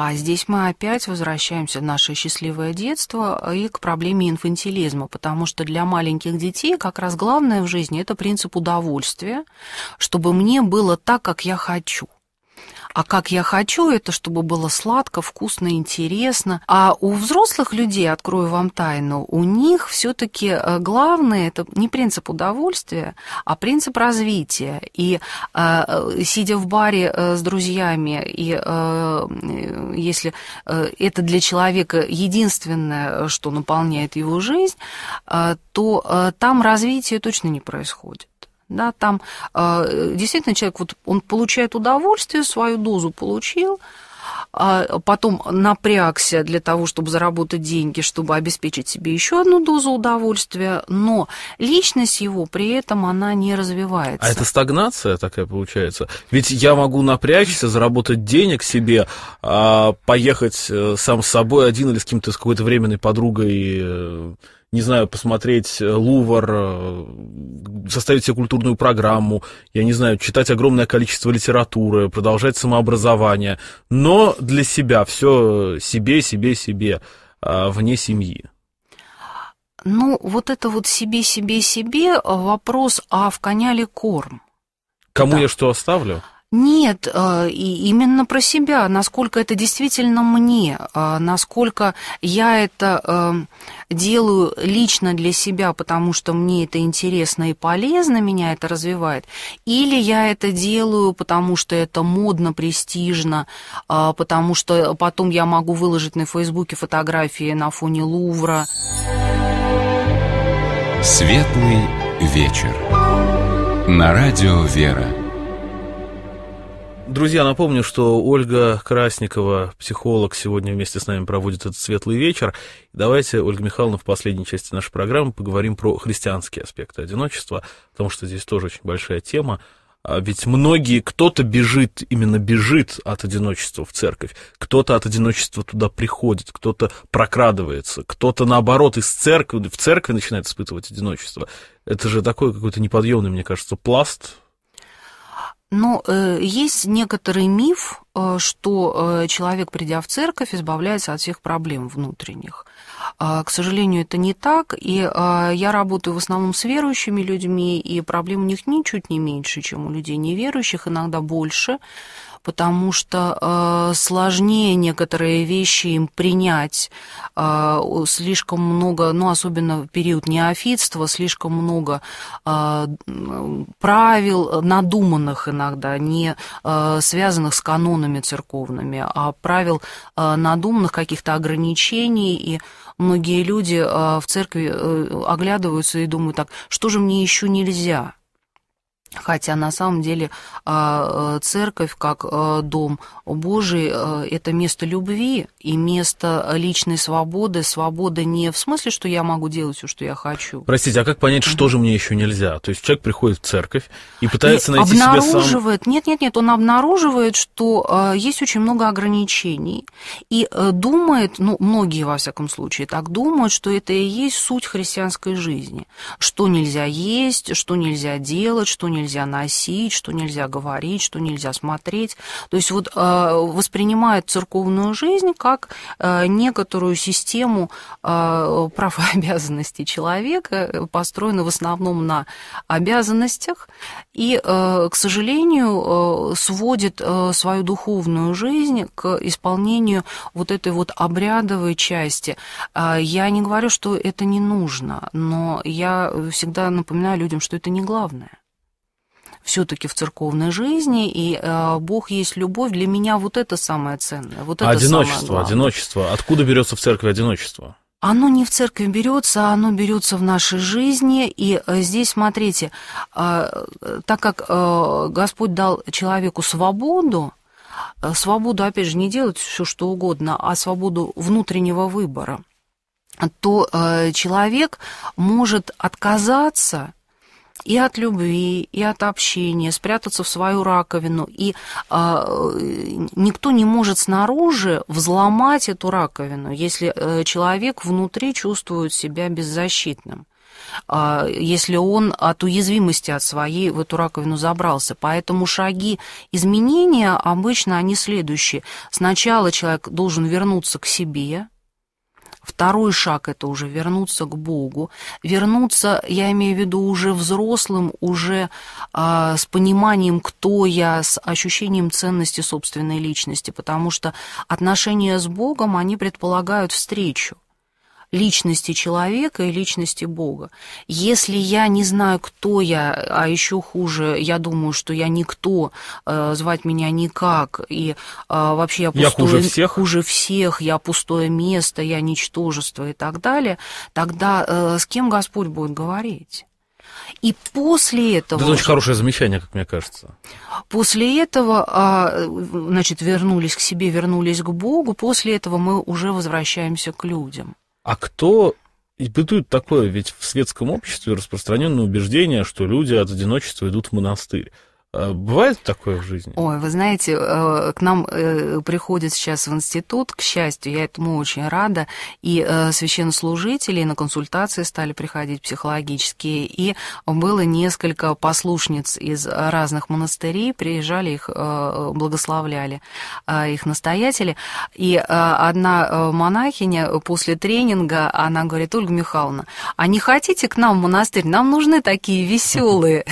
А здесь мы опять возвращаемся в наше счастливое детство и к проблеме инфантилизма, потому что для маленьких детей как раз главное в жизни – это принцип удовольствия, чтобы мне было так, как я хочу – а как я хочу, это чтобы было сладко, вкусно, интересно. А у взрослых людей, открою вам тайну, у них все-таки э, главное это не принцип удовольствия, а принцип развития. И э, э, сидя в баре с друзьями, и если это для человека единственное, что наполняет его жизнь, то там развитие точно не происходит да, там э, действительно человек, вот он получает удовольствие, свою дозу получил, а потом напрягся для того, чтобы заработать деньги, чтобы обеспечить себе еще одну дозу удовольствия, но личность его при этом она не развивается. А это стагнация такая получается? Ведь я могу напрячься, заработать денег себе, а, поехать э, сам с собой один или с кем-то, с какой-то временной подругой э, не знаю, посмотреть э, Лувр, э, составить себе культурную программу, я не знаю, читать огромное количество литературы, продолжать самообразование, но для себя, все себе, себе, себе, а, вне семьи. Ну, вот это вот себе, себе, себе вопрос, а в коня ли корм? Кому да. я что оставлю? Нет, э, и именно про себя, насколько это действительно мне, э, насколько я это эм, делаю лично для себя, потому что мне это интересно и полезно, меня это развивает, или я это делаю, потому что это модно, престижно, э, потому что потом я могу выложить на Фейсбуке фотографии на фоне Лувра. Светлый вечер. На радио «Вера». Друзья, напомню, что Ольга Красникова, психолог, сегодня вместе с нами проводит этот светлый вечер. Давайте, Ольга Михайловна, в последней части нашей программы поговорим про христианские аспекты одиночества, потому что здесь тоже очень большая тема. А ведь многие, кто-то бежит, именно бежит от одиночества в церковь, кто-то от одиночества туда приходит, кто-то прокрадывается, кто-то, наоборот, из церкви, в церкви начинает испытывать одиночество. Это же такой какой-то неподъемный, мне кажется, пласт но ну, э, есть некоторый миф, э, что э, человек, придя в церковь, избавляется от всех проблем внутренних. А, к сожалению, это не так. И я работаю в основном с верующими людьми, и проблем у них ничуть не меньше, чем у людей неверующих, иногда больше потому что э, сложнее некоторые вещи им принять. Э, слишком много, ну, особенно в период неофитства, слишком много э, правил, надуманных иногда, не э, связанных с канонами церковными, а правил э, надуманных каких-то ограничений и многие люди э, в церкви э, оглядываются и думают так, что же мне еще нельзя? Хотя на самом деле а, э, церковь как э, дом Божий э, – это место любви и место личной свободы. Свобода не в смысле, что я могу делать все, что я хочу. Простите, а как понять, что же мне еще нельзя? То есть человек приходит в церковь и пытается и найти обнаруживает, себя сам... Нет, нет, нет, он обнаруживает, что есть очень много ограничений и думает, ну, многие во всяком случае так думают, что это и есть суть христианской жизни. Что нельзя есть, что нельзя делать, что нельзя нельзя носить, что нельзя говорить, что нельзя смотреть. То есть вот э, воспринимает церковную жизнь как э, некоторую систему э, прав и обязанностей человека, построенную в основном на обязанностях, и, к сожалению, сводит свою духовную жизнь к исполнению вот этой вот обрядовой части. Я не говорю, что это не нужно, но я всегда напоминаю людям, что это не главное все-таки в церковной жизни, и э, Бог есть любовь, для меня вот это самое ценное. Вот это одиночество, одиночество. Откуда берется в церкви одиночество? Оно не в церкви берется, оно берется в нашей жизни. И э, здесь, смотрите, э, так как э, Господь дал человеку свободу, свободу, опять же, не делать все, что угодно, а свободу внутреннего выбора, то человек может отказаться и от любви, и от общения, спрятаться в свою раковину. И а, э, никто не может снаружи взломать эту раковину, если э, человек внутри чувствует себя беззащитным а, если он от уязвимости от своей в эту раковину забрался. Поэтому шаги изменения обычно они следующие. Сначала человек должен вернуться к себе, Второй шаг – это уже вернуться к Богу. Вернуться, я имею в виду, уже взрослым, уже э, с пониманием, кто я, с ощущением ценности собственной личности, потому что отношения с Богом, они предполагают встречу личности человека и личности Бога. Если я не знаю, кто я, а еще хуже, я думаю, что я никто, э, звать меня никак, и э, вообще я, пустое, я хуже, всех. хуже всех, я пустое место, я ничтожество и так далее, тогда э, с кем Господь будет говорить? И после этого... это очень хорошее замечание, как мне кажется. После этого, а, значит, вернулись к себе, вернулись к Богу, после этого мы уже возвращаемся к людям. А кто и бытует такое, ведь в светском обществе распространенное убеждение, что люди от одиночества идут в монастырь. А бывает такое в жизни? Ой, вы знаете, э, к нам э, приходит сейчас в институт, к счастью, я этому очень рада, и э, священнослужители на консультации стали приходить психологические, и было несколько послушниц из разных монастырей, приезжали их, благословляли их настоятели, и одна монахиня после тренинга, она говорит, Ольга Михайловна, а не хотите к нам в монастырь? Нам нужны такие веселые.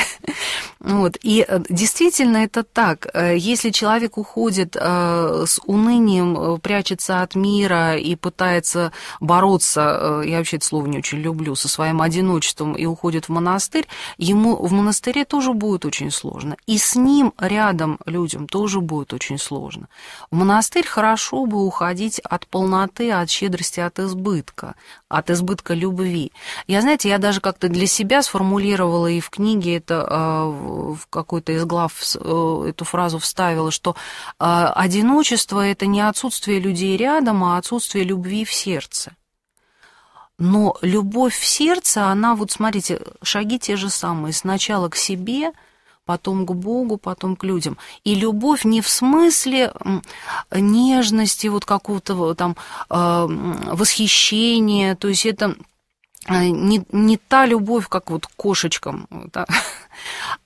Вот. И э, действительно это так. Э, если человек уходит э, с унынием, прячется от мира и пытается бороться, я вообще это слово не очень люблю, со своим одиночеством и уходит в монастырь, ему в монастыре тоже будет очень сложно. И с ним рядом людям тоже будет очень сложно. В монастырь хорошо бы уходить от полноты, от щедрости, от избытка, от избытка любви. Я, знаете, я даже как-то для себя сформулировала и в книге это в какой-то из глав э, эту фразу вставила, что э, одиночество – это не отсутствие людей рядом, а отсутствие любви в сердце. Но любовь в сердце, она, вот смотрите, шаги те же самые. Сначала к себе, потом к Богу, потом к людям. И любовь не в смысле нежности, вот какого-то там э, восхищения, то есть это а, не, не та любовь, как вот к кошечкам, да?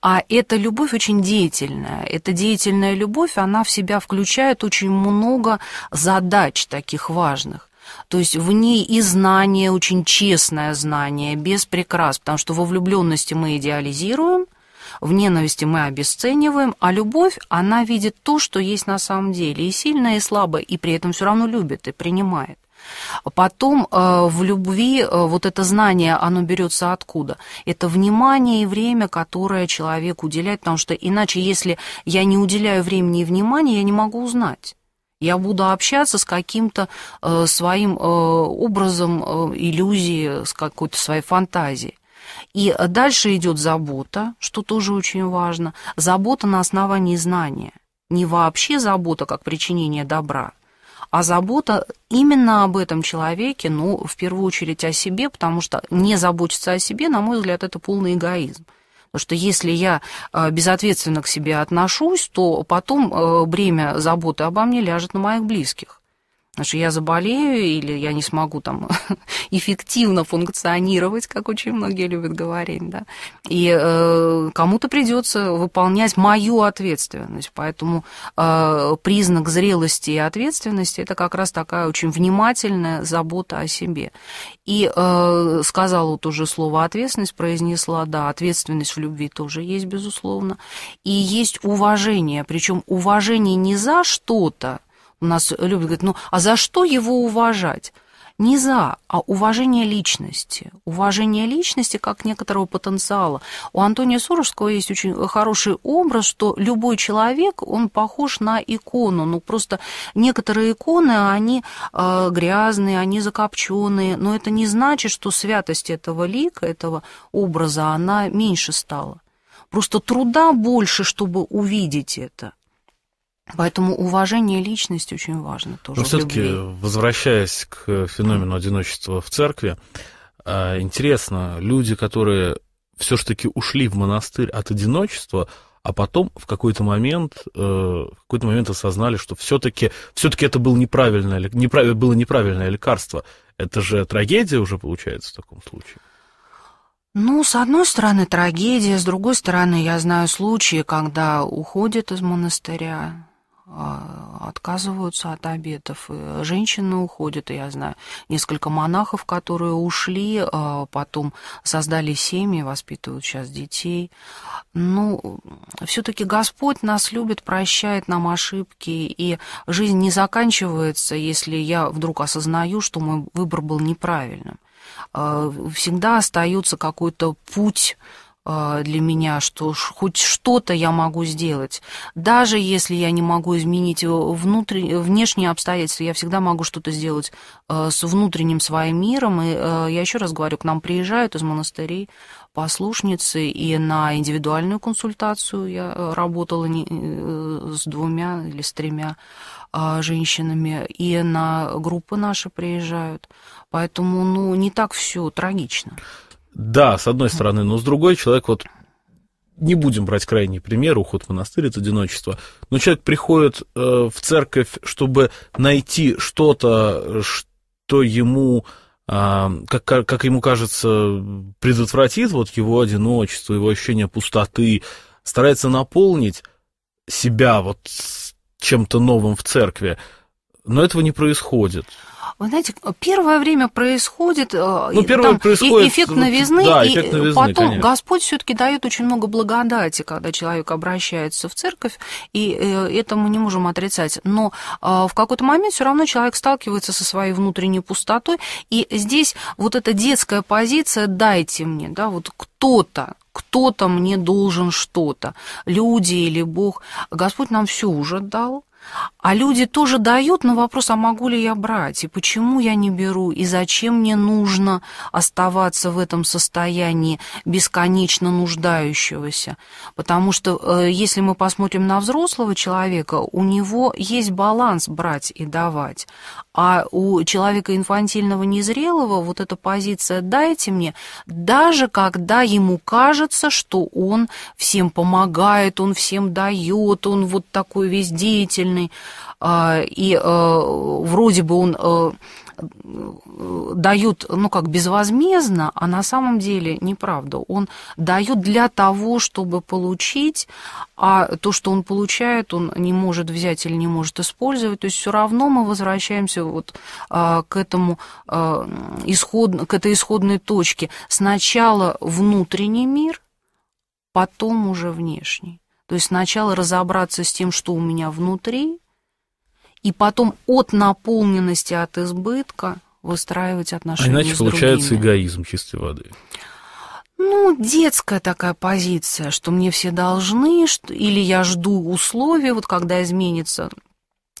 а эта любовь очень деятельная. Эта деятельная любовь, она в себя включает очень много задач таких важных. То есть в ней и знание, очень честное знание, без прикрас, потому что во влюбленности мы идеализируем, в ненависти мы обесцениваем, а любовь, она видит то, что есть на самом деле, и сильное, и слабое, и при этом все равно любит и принимает. Потом э, в любви э, вот это знание, оно берется откуда? Это внимание и время, которое человек уделяет, потому что иначе, если я не уделяю времени и внимания, я не могу узнать. Я буду общаться с каким-то э, своим э, образом э, иллюзии, с какой-то своей фантазией. И дальше идет забота, что тоже очень важно. Забота на основании знания. Не вообще забота как причинение добра, а забота именно об этом человеке, ну, в первую очередь о себе, потому что не заботиться о себе, на мой взгляд, это полный эгоизм. Потому что если я э, безответственно к себе отношусь, то потом э, бремя заботы обо мне ляжет на моих близких. Потому что я заболею или я не смогу там эффективно функционировать, как очень многие любят говорить, да. И э, кому-то придется выполнять мою ответственность. Поэтому э, признак зрелости и ответственности это как раз такая очень внимательная забота о себе. И э, сказала вот уже слово ответственность, произнесла, да, ответственность в любви тоже есть, безусловно. И есть уважение, причем уважение не за что-то, у нас любят говорить, ну а за что его уважать? не за, а уважение личности. Уважение личности как некоторого потенциала. У Антония Сурожского есть очень хороший образ, что любой человек, он похож на икону. Ну, просто некоторые иконы, они э, грязные, они закопченные, но это не значит, что святость этого лика, этого образа, она меньше стала. Просто труда больше, чтобы увидеть это. Поэтому уважение личности очень важно тоже. Но все-таки, возвращаясь к феномену одиночества в церкви, а, интересно, люди, которые все-таки ушли в монастырь от одиночества, а потом в какой-то момент, э, в какой-то момент осознали, что все-таки все таки это было неправильное, неправ, было неправильное лекарство. Это же трагедия уже получается в таком случае. Ну, с одной стороны, трагедия, с другой стороны, я знаю случаи, когда уходят из монастыря, а, отказываются от обетов. женщины уходят, я знаю, несколько монахов, которые ушли, а, потом создали семьи, воспитывают сейчас детей. Ну, все-таки Господь нас любит, прощает нам ошибки, и жизнь не заканчивается, если я вдруг осознаю, что мой выбор был неправильным а, всегда остается какой-то путь а, для меня, что хоть что-то я могу сделать. Даже если я не могу изменить э, внутрен... внешние обстоятельства, я всегда могу что-то сделать э, с внутренним своим миром. И э, я еще раз говорю, к нам приезжают из монастырей послушницы, и на индивидуальную консультацию я работала с двумя или с тремя а, женщинами, и на группы наши приезжают. Поэтому, ну, не так все трагично. Да, с одной стороны, но с другой человек вот не будем брать крайний пример, уход в монастырь, это одиночество, но человек приходит э, в церковь, чтобы найти что-то, что ему, э, как, как ему кажется, предотвратит вот его одиночество, его ощущение пустоты, старается наполнить себя вот чем-то новым в церкви, но этого не происходит. Вы знаете, первое время происходит э, ну, первое там, происходит, и эффект новизны, да, и э, новизны, потом конечно. Господь все-таки дает очень много благодати, когда человек обращается в церковь, и э, это мы не можем отрицать. Но в какой-то момент все равно человек сталкивается со своей внутренней пустотой, и здесь вот эта детская позиция «дайте мне», да, вот кто-то, кто-то мне должен что-то, люди или Бог. Господь нам все уже дал, а люди тоже дают на вопрос, а могу ли я брать, и почему я не беру, и зачем мне нужно оставаться в этом состоянии бесконечно нуждающегося. Потому что э, если мы посмотрим на взрослого человека, у него есть баланс брать и давать. А у человека инфантильного, незрелого вот эта позиция «дайте мне», даже когда ему кажется, что он всем помогает, он всем дает, он вот такой весь деятельный, правильный, а, и э, вроде бы он э, дают, ну, как безвозмездно, а на самом деле неправда. Он дает для того, чтобы получить, а то, что он получает, он не может взять или не может использовать. То есть все равно мы возвращаемся вот а, к этому а, исход, к этой исходной точке. Сначала внутренний мир, потом уже внешний. То есть сначала разобраться с тем, что у меня внутри, и потом от наполненности, от избытка выстраивать а отношения. А иначе с получается эгоизм чистой воды. Ну, детская такая позиция, что мне все должны, что... или я жду условия, вот когда изменится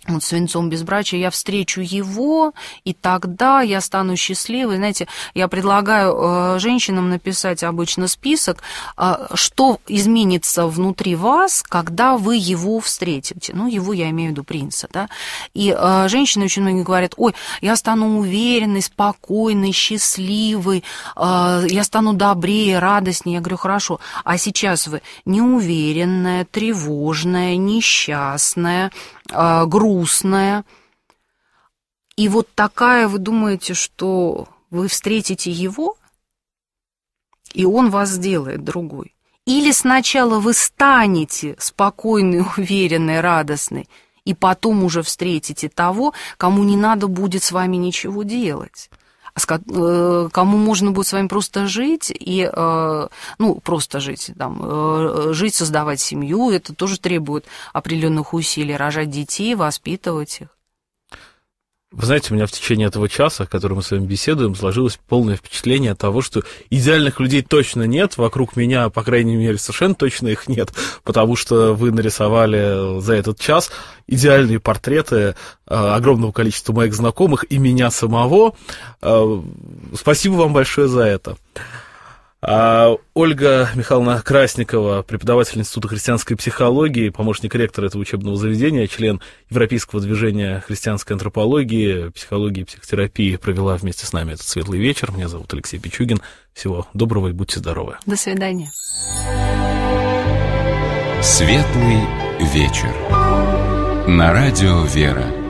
вот свинцом безбрачия, я встречу его, и тогда я стану счастливой. Знаете, я предлагаю э, женщинам написать обычно список, э, что изменится внутри вас, когда вы его встретите. Ну, его я имею в виду принца, да. И э, женщины очень многие говорят, ой, я стану уверенной, спокойной, счастливой, я стану добрее, радостнее. Я говорю, хорошо, а сейчас вы неуверенная, тревожная, несчастная, а, грустная. И вот такая, вы думаете, что вы встретите его, и он вас сделает другой. Или сначала вы станете спокойной, уверенной, радостной, и потом уже встретите того, кому не надо будет с вами ничего делать. А э, кому можно будет с вами просто жить и, э, ну, просто жить, там, э, жить, создавать семью, это тоже требует определенных усилий, рожать детей, воспитывать их. Вы знаете, у меня в течение этого часа, который мы с вами беседуем, сложилось полное впечатление от того, что идеальных людей точно нет, вокруг меня, по крайней мере, совершенно точно их нет, потому что вы нарисовали за этот час идеальные портреты э, огромного количества моих знакомых и меня самого. Э, спасибо вам большое за это. А Ольга Михайловна Красникова, преподаватель Института христианской психологии, помощник ректора этого учебного заведения, член Европейского движения христианской антропологии, психологии и психотерапии, провела вместе с нами этот светлый вечер. Меня зовут Алексей Пичугин. Всего доброго и будьте здоровы. До свидания. Светлый вечер. На радио «Вера».